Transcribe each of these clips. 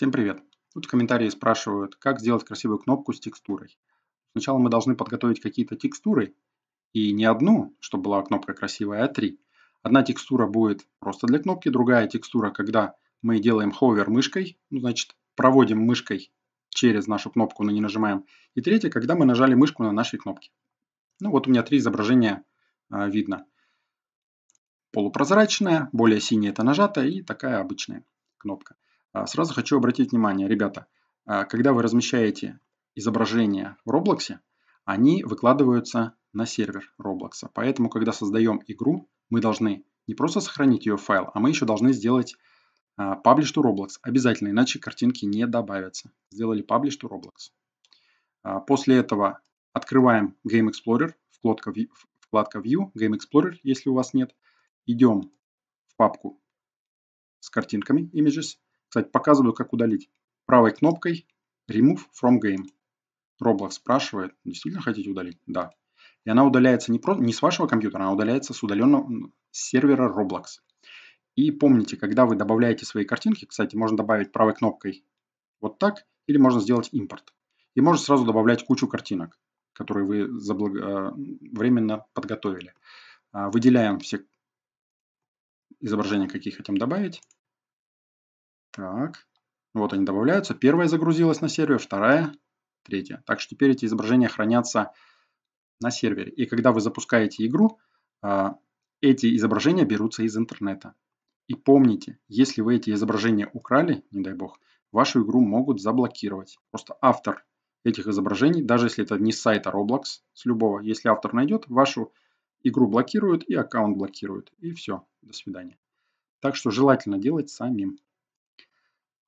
Всем привет! Тут в комментарии спрашивают, как сделать красивую кнопку с текстурой. Сначала мы должны подготовить какие-то текстуры, и не одну, чтобы была кнопка красивая, а три. Одна текстура будет просто для кнопки, другая текстура, когда мы делаем ховер мышкой, ну, значит, проводим мышкой через нашу кнопку, но не нажимаем. И третья, когда мы нажали мышку на нашей кнопке. Ну вот у меня три изображения а, видно. Полупрозрачная, более синяя это нажата и такая обычная кнопка. А, сразу хочу обратить внимание, ребята, а, когда вы размещаете изображения в Roblox, они выкладываются на сервер Roblox. Поэтому, когда создаем игру, мы должны не просто сохранить ее в файл, а мы еще должны сделать publish to Roblox. Обязательно, иначе картинки не добавятся. Сделали publish to Roblox. После этого открываем Game Explorer, вкладка, вкладка View, Game Explorer, если у вас нет. Идем в папку с картинками, images, кстати, показываю, как удалить. Правой кнопкой Remove from Game. Roblox спрашивает, действительно хотите удалить? Да. И она удаляется не, про, не с вашего компьютера, она удаляется с удаленного сервера Roblox. И помните, когда вы добавляете свои картинки, кстати, можно добавить правой кнопкой вот так, или можно сделать импорт. И можно сразу добавлять кучу картинок, которые вы забл... Э, временно подготовили. А, выделяем все изображения, какие хотим добавить. Так. Вот они добавляются. Первая загрузилась на сервер, вторая, третья. Так что теперь эти изображения хранятся на сервере. И когда вы запускаете игру, а, эти изображения берутся из интернета. И помните, если вы эти изображения украли, не дай бог, вашу игру могут заблокировать. Просто автор этих изображений, даже если это не с сайта Roblox, с любого, если автор найдет, вашу игру блокируют и аккаунт блокируют. И все, до свидания. Так что желательно делать самим.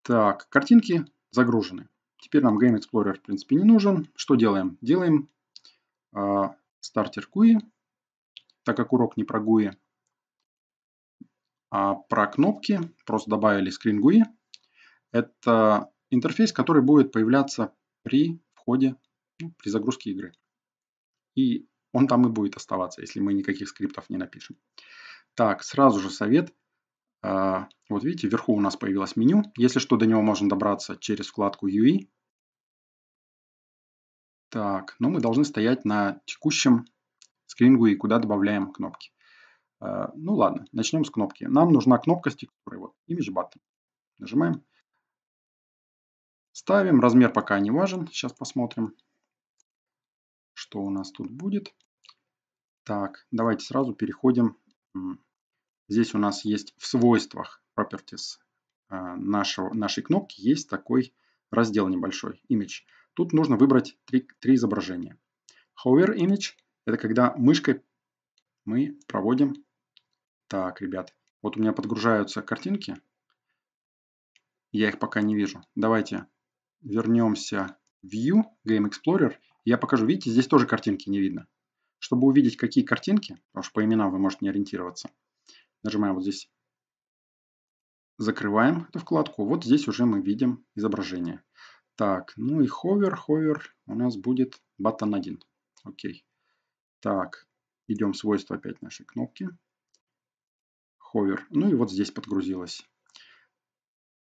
Так, картинки загружены. Теперь нам Game Explorer, в принципе, не нужен. Что делаем? Делаем а, стартер GUI, так как урок не про GUI, а про кнопки. Просто добавили скрин GUI. Это интерфейс, который будет появляться при входе, ну, при загрузке игры. И он там и будет оставаться, если мы никаких скриптов не напишем. Так, сразу же совет. А, вот видите, вверху у нас появилось меню. Если что, до него можно добраться через вкладку UI. Так, но мы должны стоять на текущем скрингу и куда добавляем кнопки. А, ну ладно, начнем с кнопки. Нам нужна кнопка с текстурой. Вот, Image Button. Нажимаем. Ставим. Размер пока не важен. Сейчас посмотрим, что у нас тут будет. Так, давайте сразу переходим Здесь у нас есть в свойствах properties э, нашего, нашей кнопки есть такой раздел небольшой image. Тут нужно выбрать три, три изображения. Hover image – это когда мышкой мы проводим... Так, ребят, вот у меня подгружаются картинки. Я их пока не вижу. Давайте вернемся в View, Game Explorer. Я покажу, видите, здесь тоже картинки не видно. Чтобы увидеть, какие картинки, потому что по именам вы можете не ориентироваться – Нажимаем вот здесь. Закрываем эту вкладку. Вот здесь уже мы видим изображение. Так, ну и ховер, ховер у нас будет button 1. Окей. Так, идем в свойства опять нашей кнопки. Ховер. Ну и вот здесь подгрузилось.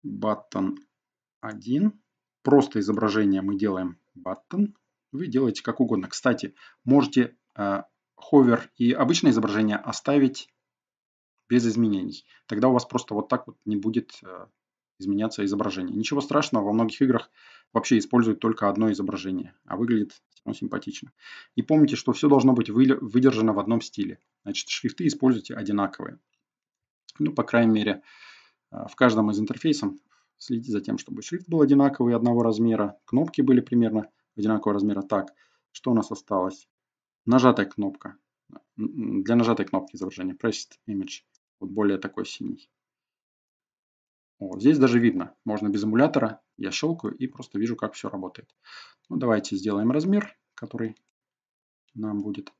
Button 1. Просто изображение мы делаем button. Вы делаете как угодно. Кстати, можете э, ховер и обычное изображение оставить без изменений. Тогда у вас просто вот так вот не будет э, изменяться изображение. Ничего страшного, во многих играх вообще используют только одно изображение, а выглядит ну, симпатично. И помните, что все должно быть выдержано в одном стиле. Значит, шрифты используйте одинаковые. Ну, по крайней мере, э, в каждом из интерфейсов следите за тем, чтобы шрифт был одинаковый, одного размера, кнопки были примерно одинакового размера. Так, что у нас осталось? Нажатая кнопка. Для нажатой кнопки изображение Pressed Image. Вот более такой синий. О, здесь даже видно, можно без эмулятора. Я щелкаю и просто вижу, как все работает. Ну, давайте сделаем размер, который нам будет.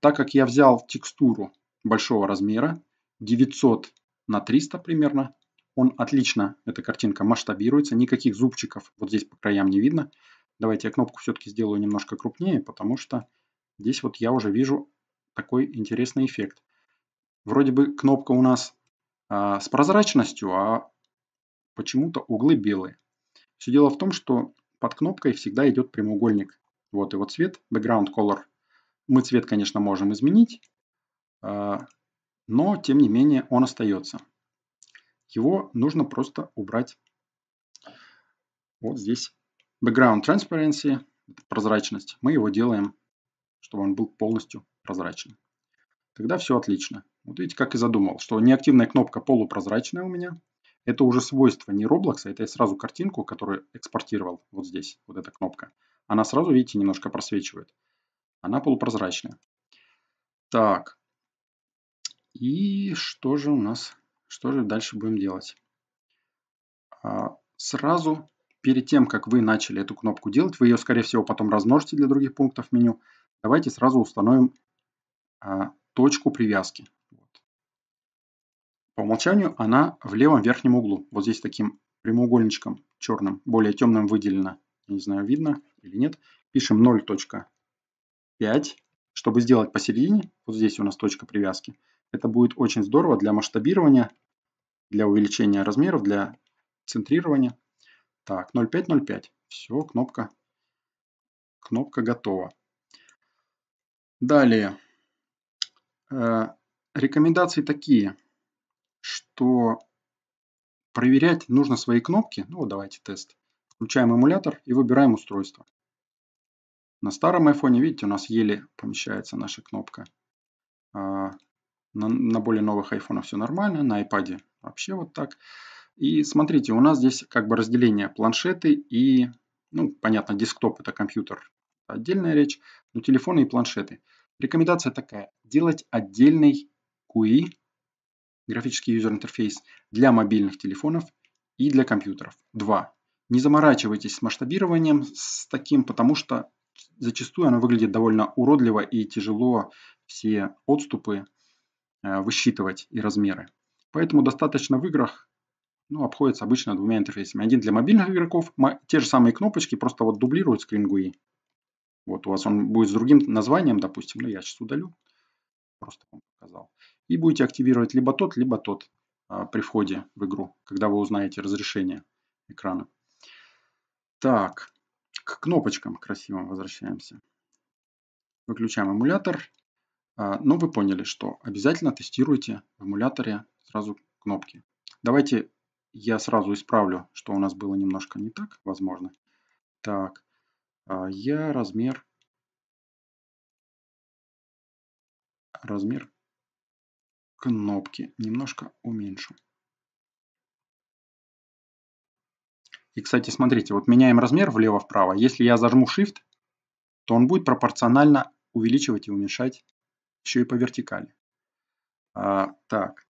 Так как я взял текстуру большого размера, 900 на 300 примерно, он отлично, эта картинка масштабируется, никаких зубчиков вот здесь по краям не видно. Давайте я кнопку все-таки сделаю немножко крупнее, потому что здесь вот я уже вижу такой интересный эффект. Вроде бы кнопка у нас а, с прозрачностью, а почему-то углы белые. Все дело в том, что под кнопкой всегда идет прямоугольник. Вот его цвет, background color. Мы цвет, конечно, можем изменить, а, но тем не менее он остается. Его нужно просто убрать вот здесь. Background transparency, прозрачность. Мы его делаем, чтобы он был полностью прозрачным. Тогда все отлично. Вот видите, как и задумал, что неактивная кнопка полупрозрачная у меня. Это уже свойство не Roblox, а это я сразу картинку, которую экспортировал вот здесь, вот эта кнопка. Она сразу, видите, немножко просвечивает. Она полупрозрачная. Так. И что же у нас, что же дальше будем делать? А, сразу перед тем, как вы начали эту кнопку делать, вы ее, скорее всего, потом размножите для других пунктов меню, давайте сразу установим а, точку привязки. По умолчанию она в левом верхнем углу, вот здесь таким прямоугольничком черным, более темным выделено. не знаю, видно или нет. Пишем 0.5, чтобы сделать посередине, вот здесь у нас точка привязки. Это будет очень здорово для масштабирования, для увеличения размеров, для центрирования. Так, 0.5, 0.5. Все, кнопка, кнопка готова. Далее. Э, рекомендации такие что проверять нужно свои кнопки. Ну, вот давайте тест. Включаем эмулятор и выбираем устройство. На старом iPhone, видите, у нас еле помещается наша кнопка. А, на, на более новых iPhone все нормально, на iPad вообще вот так. И смотрите, у нас здесь как бы разделение планшеты и, ну, понятно, десктоп это компьютер, отдельная речь, но телефоны и планшеты. Рекомендация такая, делать отдельный QI графический юзер-интерфейс для мобильных телефонов и для компьютеров. Два. Не заморачивайтесь с масштабированием с таким, потому что зачастую оно выглядит довольно уродливо и тяжело все отступы э, высчитывать и размеры. Поэтому достаточно в играх ну, обходится обычно двумя интерфейсами. Один для мобильных игроков, те же самые кнопочки просто вот дублируют скрин GUI. Вот у вас он будет с другим названием, допустим, но ну, я сейчас удалю просто вам показал. И будете активировать либо тот, либо тот а, при входе в игру, когда вы узнаете разрешение экрана. Так, к кнопочкам красивым возвращаемся. Выключаем эмулятор. А, Но ну, вы поняли, что обязательно тестируйте в эмуляторе сразу кнопки. Давайте я сразу исправлю, что у нас было немножко не так, возможно. Так, а, я размер размер кнопки немножко уменьшу. И, кстати, смотрите, вот меняем размер влево-вправо. Если я зажму Shift, то он будет пропорционально увеличивать и уменьшать еще и по вертикали. А, так.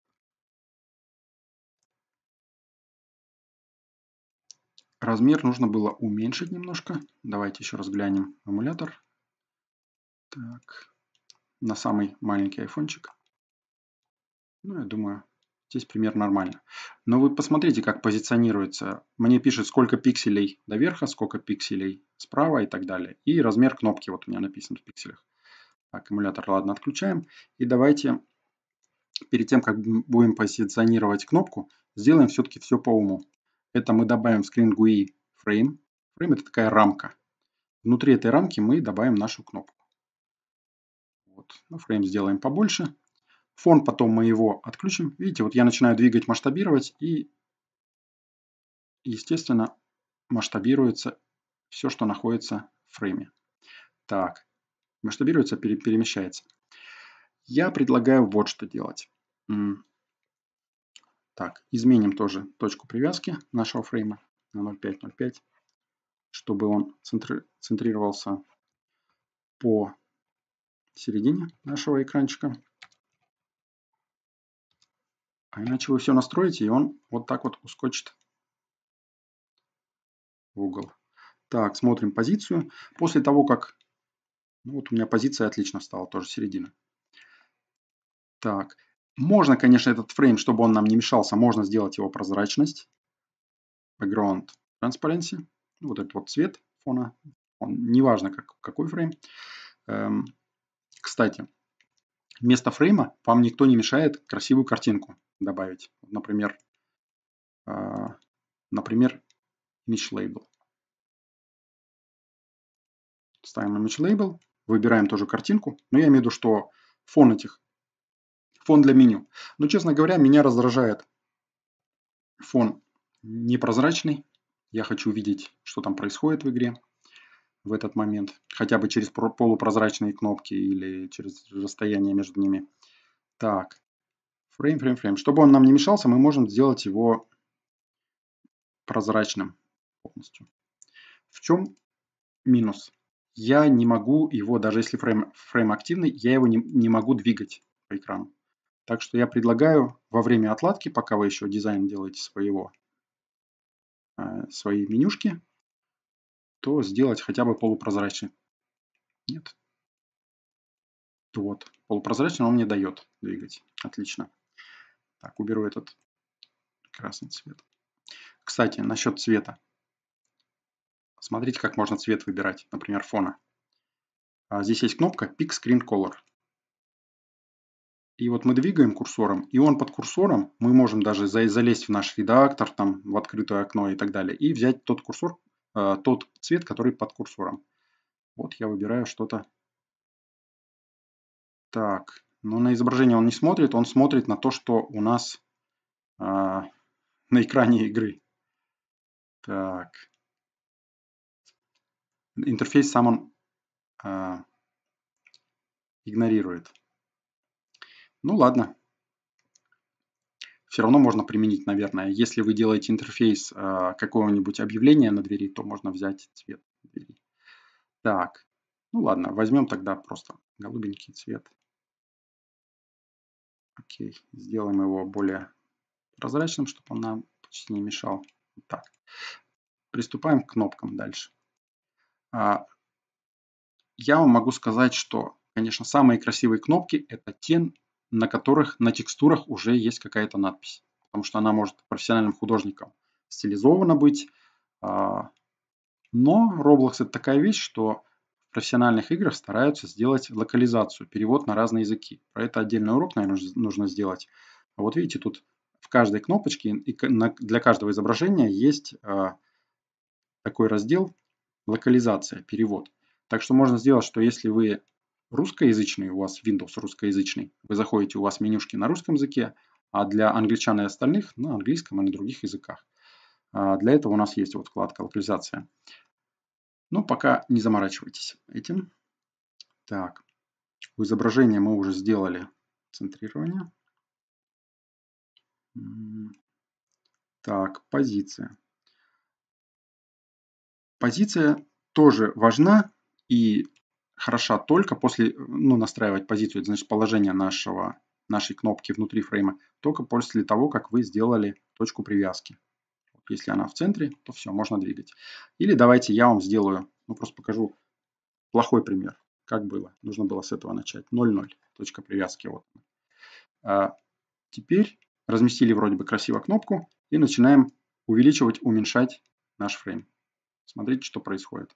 Размер нужно было уменьшить немножко. Давайте еще раз глянем эмулятор. Так на самый маленький айфончик. Ну, я думаю, здесь пример нормально. Но вы посмотрите, как позиционируется. Мне пишет, сколько пикселей до верха, сколько пикселей справа и так далее. И размер кнопки вот у меня написан в пикселях. Аккумулятор, ладно, отключаем. И давайте перед тем, как будем позиционировать кнопку, сделаем все-таки все по уму. Это мы добавим в Screen GUI Frame. Frame это такая рамка. Внутри этой рамки мы добавим нашу кнопку. Ну, фрейм сделаем побольше. Фон потом мы его отключим. Видите, вот я начинаю двигать, масштабировать и, естественно, масштабируется все, что находится в фрейме. Так, масштабируется, пере перемещается. Я предлагаю вот что делать. Так, изменим тоже точку привязки нашего фрейма на 0.5.0.5, чтобы он центрировался по в середине нашего экранчика. А иначе вы все настроите, и он вот так вот ускочит в угол. Так, смотрим позицию. После того, как... Ну, вот у меня позиция отлично стала, тоже середина. Так, можно, конечно, этот фрейм, чтобы он нам не мешался, можно сделать его прозрачность. Background Transparency. Вот этот вот цвет фона. Он, неважно, как, какой фрейм. Эм, кстати, вместо фрейма вам никто не мешает красивую картинку добавить. Например, э, например image label. Ставим image label, выбираем тоже картинку. Но ну, я имею в виду, что фон этих, фон для меню. Но, честно говоря, меня раздражает фон непрозрачный. Я хочу видеть, что там происходит в игре в этот момент, хотя бы через полупрозрачные кнопки или через расстояние между ними. Так, фрейм, фрейм, фрейм. Чтобы он нам не мешался, мы можем сделать его прозрачным полностью. В чем минус? Я не могу его, даже если фрейм, фрейм активный, я его не, не могу двигать по экрану. Так что я предлагаю во время отладки, пока вы еще дизайн делаете своего, э, своей менюшки, то сделать хотя бы полупрозрачный. Нет. Вот, полупрозрачный он мне дает двигать. Отлично. Так, уберу этот красный цвет. Кстати, насчет цвета. Смотрите, как можно цвет выбирать, например, фона. А здесь есть кнопка Pick Screen Color. И вот мы двигаем курсором, и он под курсором, мы можем даже залезть в наш редактор, там, в открытое окно и так далее, и взять тот курсор, а, тот цвет, который под курсором. Вот я выбираю что-то. Так, но ну, на изображение он не смотрит, он смотрит на то, что у нас а, на экране игры. Так. Интерфейс сам он а, игнорирует. Ну ладно, все равно можно применить, наверное. Если вы делаете интерфейс э, какого-нибудь объявления на двери, то можно взять цвет двери. Так, ну ладно, возьмем тогда просто голубенький цвет. Окей, сделаем его более прозрачным, чтобы он нам почти не мешал. Так, приступаем к кнопкам дальше. А, я вам могу сказать, что, конечно, самые красивые кнопки – это тен на которых на текстурах уже есть какая-то надпись. Потому что она может профессиональным художником стилизована быть. А, но Roblox это такая вещь, что в профессиональных играх стараются сделать локализацию, перевод на разные языки. Про это отдельный урок, наверное, нужно сделать. А вот видите, тут в каждой кнопочке и для каждого изображения есть а, такой раздел «Локализация», «Перевод». Так что можно сделать, что если вы русскоязычный, у вас Windows русскоязычный, вы заходите, у вас менюшки на русском языке, а для англичан и остальных на английском и на других языках. А, для этого у нас есть вот вкладка «Локализация». Но пока не заморачивайтесь этим. Так, у изображения мы уже сделали центрирование. Так, позиция. Позиция тоже важна, и хороша только после, ну, настраивать позицию, это значит положение нашего, нашей кнопки внутри фрейма, только после того, как вы сделали точку привязки. Если она в центре, то все, можно двигать. Или давайте я вам сделаю, ну, просто покажу плохой пример, как было. Нужно было с этого начать. 0,0, точка привязки. Вот. А теперь разместили вроде бы красиво кнопку и начинаем увеличивать, уменьшать наш фрейм. Смотрите, что происходит.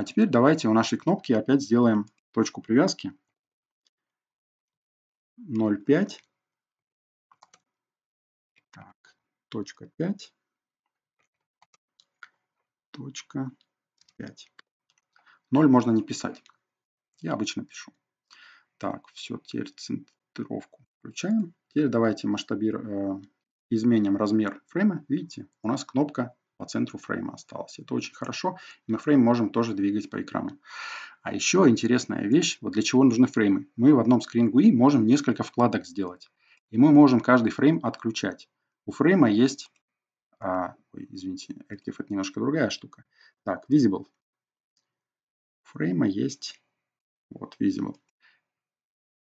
А теперь давайте у нашей кнопки опять сделаем точку привязки. 0,5. Так, точка 5. Точка 5. 0 можно не писать. Я обычно пишу. Так, все, теперь центровку включаем. Теперь давайте масштабируем э, изменим размер фрейма. Видите, у нас кнопка по центру фрейма осталось. Это очень хорошо. И мы фрейм можем тоже двигать по экрану. А еще интересная вещь, вот для чего нужны фреймы. Мы в одном скрин GUI можем несколько вкладок сделать. И мы можем каждый фрейм отключать. У фрейма есть... А, ой, извините, Active это немножко другая штука. Так, Visible. У фрейма есть... Вот, Visible.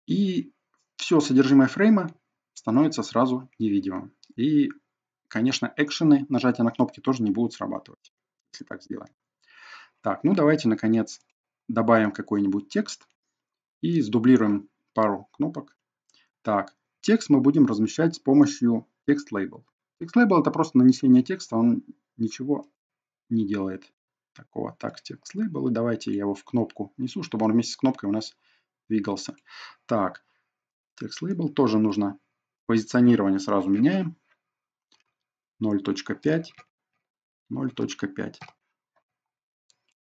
И все содержимое фрейма становится сразу невидимым. И Конечно, экшены, нажатие на кнопки тоже не будут срабатывать, если так сделаем. Так, ну давайте, наконец, добавим какой-нибудь текст и сдублируем пару кнопок. Так, текст мы будем размещать с помощью Text Label. Text Label это просто нанесение текста, он ничего не делает такого. Так, текст лейбл, и давайте я его в кнопку несу, чтобы он вместе с кнопкой у нас двигался. Так, текст лейбл тоже нужно позиционирование сразу меняем. 0.5, 0.5.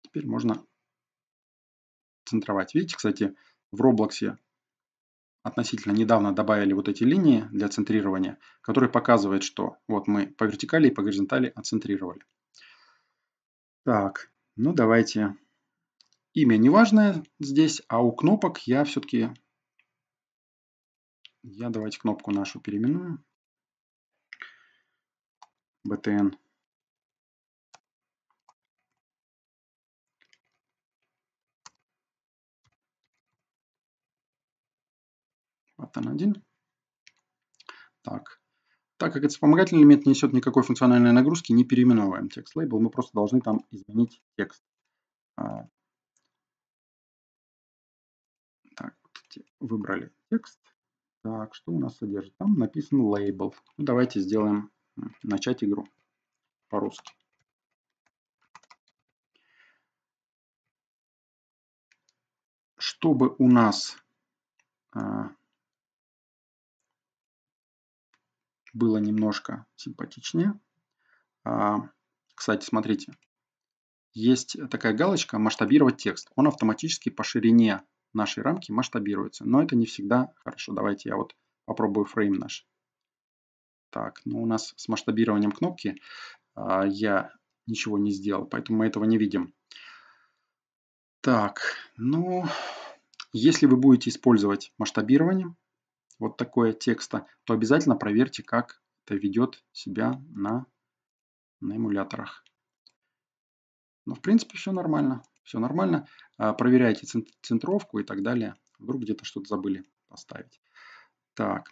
Теперь можно центровать. Видите, кстати, в Roblox относительно недавно добавили вот эти линии для центрирования, которые показывают, что вот мы по вертикали и по горизонтали отцентрировали. Так, ну давайте. Имя не важное здесь, а у кнопок я все-таки... Я давайте кнопку нашу переименую бтн бтн 1 так так как этот вспомогательный элемент не несет никакой функциональной нагрузки, не переименовываем текст лейбл, мы просто должны там изменить текст. А. Так, выбрали текст. Так, что у нас содержит? Там написан лейбл. Ну, давайте сделаем начать игру по-русски. Чтобы у нас а, было немножко симпатичнее. А, кстати, смотрите, есть такая галочка «Масштабировать текст». Он автоматически по ширине нашей рамки масштабируется, но это не всегда хорошо. Давайте я вот попробую фрейм наш так, но ну, у нас с масштабированием кнопки а, я ничего не сделал, поэтому мы этого не видим. Так, ну, если вы будете использовать масштабирование, вот такое текста, то обязательно проверьте, как это ведет себя на, на эмуляторах. Но ну, в принципе все нормально. Все нормально. А, проверяйте центровку и так далее. Вдруг где-то что-то забыли поставить. Так,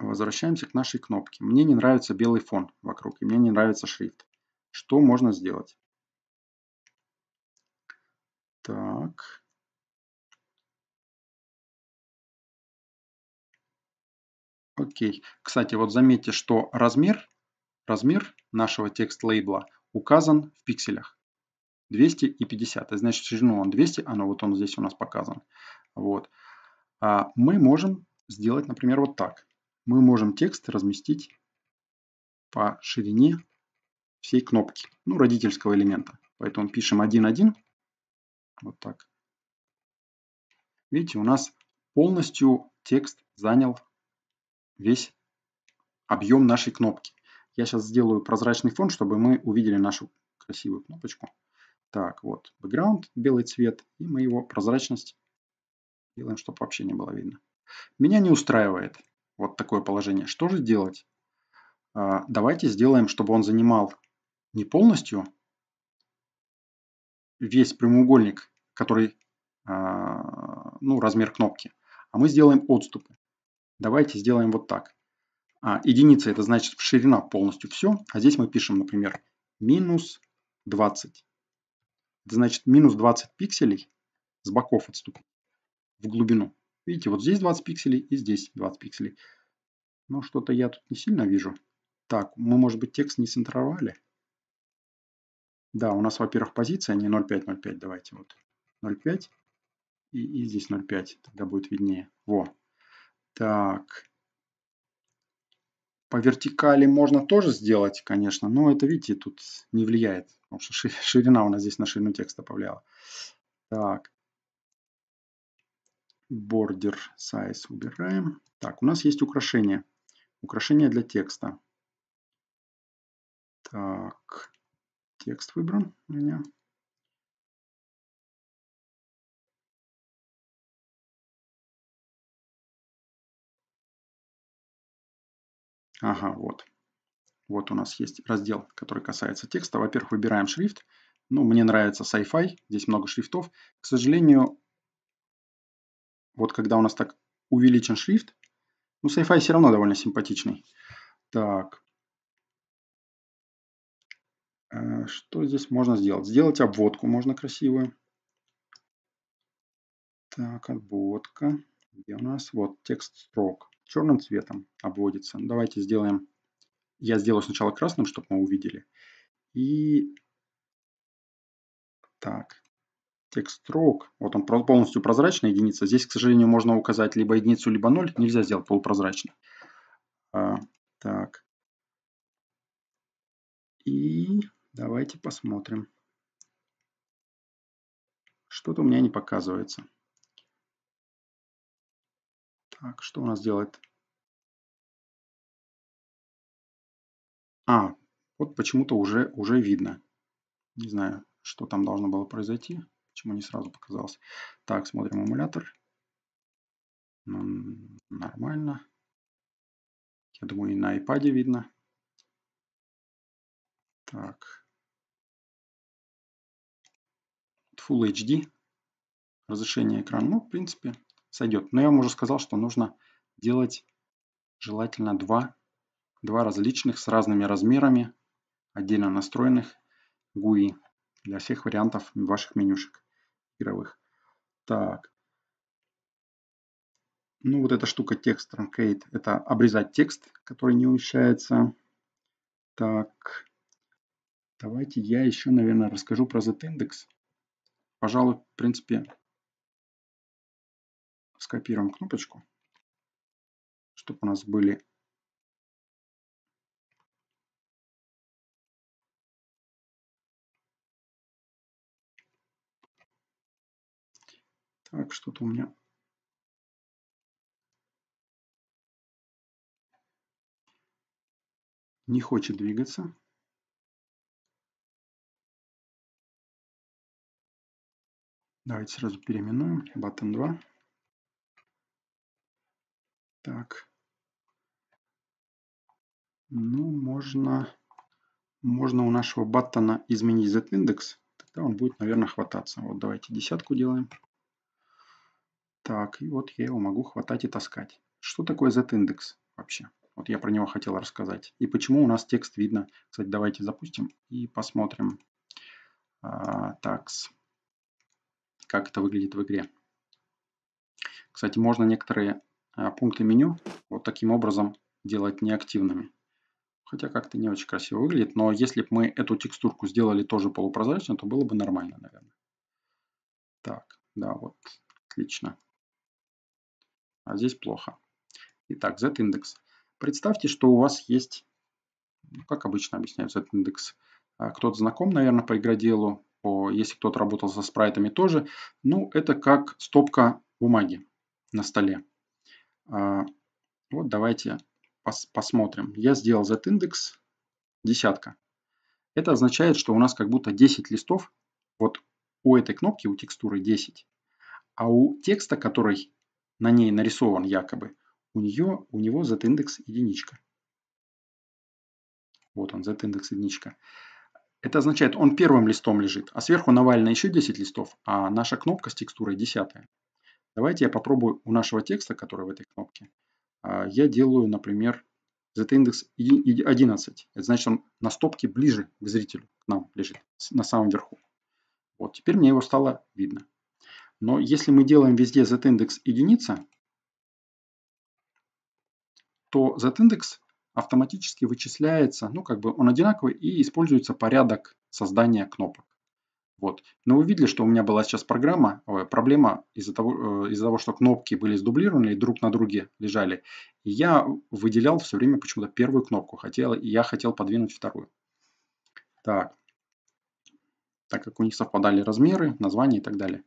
Возвращаемся к нашей кнопке. Мне не нравится белый фон вокруг, и мне не нравится шрифт. Что можно сделать? Так. Окей. Кстати, вот заметьте, что размер, размер нашего текст-лейбла указан в пикселях. 200 и 50. Это значит, ширину он 200, Оно а, ну, вот он здесь у нас показан. Вот. А мы можем сделать, например, вот так мы можем текст разместить по ширине всей кнопки, ну, родительского элемента. Поэтому пишем 1.1, вот так. Видите, у нас полностью текст занял весь объем нашей кнопки. Я сейчас сделаю прозрачный фон, чтобы мы увидели нашу красивую кнопочку. Так, вот, background, белый цвет, и мы его прозрачность делаем, чтобы вообще не было видно. Меня не устраивает вот такое положение. Что же делать? А, давайте сделаем, чтобы он занимал не полностью весь прямоугольник, который, а, ну, размер кнопки, а мы сделаем отступы. Давайте сделаем вот так. А, единица это значит ширина полностью все, а здесь мы пишем, например, минус 20. Это значит минус 20 пикселей с боков отступить в глубину. Видите, вот здесь 20 пикселей и здесь 20 пикселей. Но что-то я тут не сильно вижу. Так, мы, может быть, текст не центровали? Да, у нас, во-первых, позиция не 0.5.0.5. Давайте вот 0.5 и, и здесь 0.5. Тогда будет виднее. Во. Так. По вертикали можно тоже сделать, конечно, но это, видите, тут не влияет, потому что ширина у нас здесь на ширину текста повлияла. Так. Border size убираем. Так, у нас есть украшение. Украшение для текста. Так, текст выбран у меня. Ага, вот. Вот у нас есть раздел, который касается текста. Во-первых, выбираем шрифт. Ну, мне нравится sci-fi, здесь много шрифтов. К сожалению, вот когда у нас так увеличен шрифт. Ну, сайфай все равно довольно симпатичный. Так. Э, что здесь можно сделать? Сделать обводку можно красивую. Так, обводка. Где у нас? Вот, текст строк. Черным цветом обводится. Ну, давайте сделаем... Я сделаю сначала красным, чтобы мы увидели. И... Так, текст строк. Вот он полностью прозрачная единица. Здесь, к сожалению, можно указать либо единицу, либо ноль. Нельзя сделать полупрозрачный. А, так. И давайте посмотрим. Что-то у меня не показывается. Так, что у нас делает? А, вот почему-то уже, уже видно. Не знаю, что там должно было произойти. Почему не сразу показался? Так, смотрим эмулятор. Ну, нормально. Я думаю, и на iPad видно. Так. Full HD. Разрешение экрана, ну, в принципе, сойдет. Но я вам уже сказал, что нужно делать желательно два, два различных с разными размерами, отдельно настроенных GUI для всех вариантов ваших менюшек игровых. Так. Ну, вот эта штука текст truncate – это обрезать текст, который не умещается. Так. Давайте я еще, наверное, расскажу про z-индекс. Пожалуй, в принципе, скопируем кнопочку, чтобы у нас были Так, что-то у меня... Не хочет двигаться. Давайте сразу переименуем. Button 2. Так. Ну, можно, можно у нашего баттона изменить Z-индекс. Тогда он будет, наверное, хвататься. Вот давайте десятку делаем. Так, и вот я его могу хватать и таскать. Что такое z-индекс вообще? Вот я про него хотел рассказать. И почему у нас текст видно. Кстати, давайте запустим и посмотрим. А, такс. Как это выглядит в игре. Кстати, можно некоторые а, пункты меню вот таким образом делать неактивными. Хотя как-то не очень красиво выглядит, но если бы мы эту текстурку сделали тоже полупрозрачно, то было бы нормально, наверное. Так, да, вот, отлично а здесь плохо. Итак, z-индекс. Представьте, что у вас есть, ну, как обычно объясняют z-индекс, а, кто-то знаком, наверное, по игроделу, по, если кто-то работал со спрайтами тоже. Ну, это как стопка бумаги на столе. А, вот давайте пос посмотрим. Я сделал z-индекс десятка. Это означает, что у нас как будто 10 листов. Вот у этой кнопки, у текстуры 10. А у текста, который на ней нарисован якобы, у нее, у него z-индекс единичка. Вот он, z-индекс единичка. Это означает, он первым листом лежит, а сверху навально еще 10 листов, а наша кнопка с текстурой 10. Давайте я попробую у нашего текста, который в этой кнопке, а, я делаю, например, z-индекс 11. Это значит, он на стопке ближе к зрителю, к нам лежит, на самом верху. Вот, теперь мне его стало видно. Но если мы делаем везде z-индекс единица, то z-индекс автоматически вычисляется, ну как бы он одинаковый и используется порядок создания кнопок. Вот. Но вы видели, что у меня была сейчас программа, э, проблема из-за того, э, из того, что кнопки были сдублированы и друг на друге лежали. И я выделял все время почему-то первую кнопку, хотел, и я хотел подвинуть вторую. Так. Так как у них совпадали размеры, названия и так далее.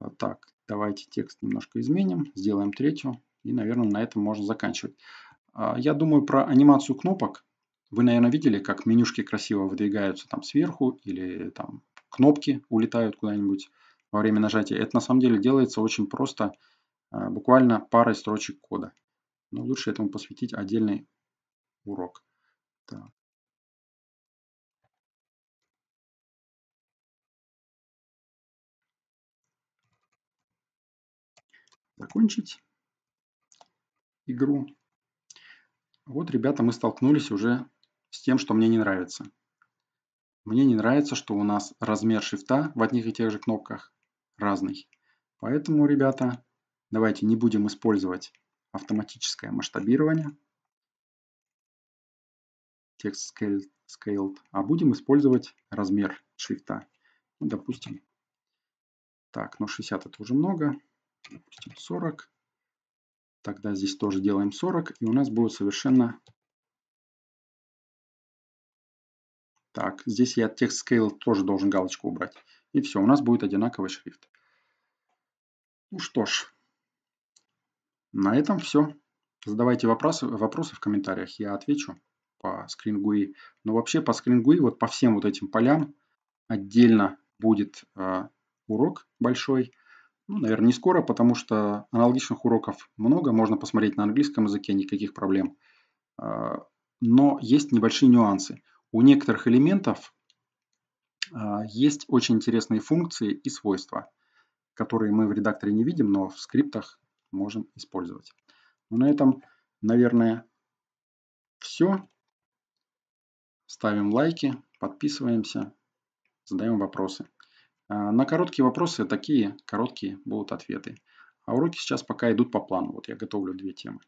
А, так, давайте текст немножко изменим, сделаем третью. И, наверное, на этом можно заканчивать. А, я думаю про анимацию кнопок. Вы, наверное, видели, как менюшки красиво выдвигаются там сверху или там кнопки улетают куда-нибудь во время нажатия. Это на самом деле делается очень просто, а, буквально парой строчек кода. Но лучше этому посвятить отдельный урок. Так, закончить игру. Вот, ребята, мы столкнулись уже с тем, что мне не нравится. Мне не нравится, что у нас размер шрифта в одних и тех же кнопках разный. Поэтому, ребята, давайте не будем использовать автоматическое масштабирование. Текст scaled, scaled, а будем использовать размер шрифта. Ну, допустим, так, ну 60 это уже много. 40. Тогда здесь тоже делаем 40, и у нас будет совершенно... Так, здесь я текст scale тоже должен галочку убрать. И все, у нас будет одинаковый шрифт. Ну что ж, на этом все. Задавайте вопросы, вопросы в комментариях, я отвечу по скрингуи. Но вообще по скрингуи, вот по всем вот этим полям отдельно будет э, урок большой. Ну, наверное, не скоро, потому что аналогичных уроков много, можно посмотреть на английском языке, никаких проблем. А, но есть небольшие нюансы. У некоторых элементов а, есть очень интересные функции и свойства, которые мы в редакторе не видим, но в скриптах можем использовать. Но ну, на этом, наверное, все. Ставим лайки, подписываемся, задаем вопросы. Э, на короткие вопросы такие короткие будут ответы. А уроки сейчас пока идут по плану. Вот я готовлю две темы.